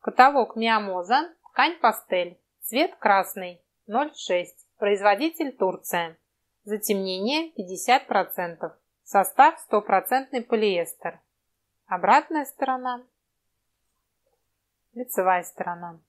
Каталог Миамоза, ткань пастель, цвет красный, 0,6, производитель Турция. Затемнение 50%, состав 100% полиэстер. Обратная сторона, лицевая сторона.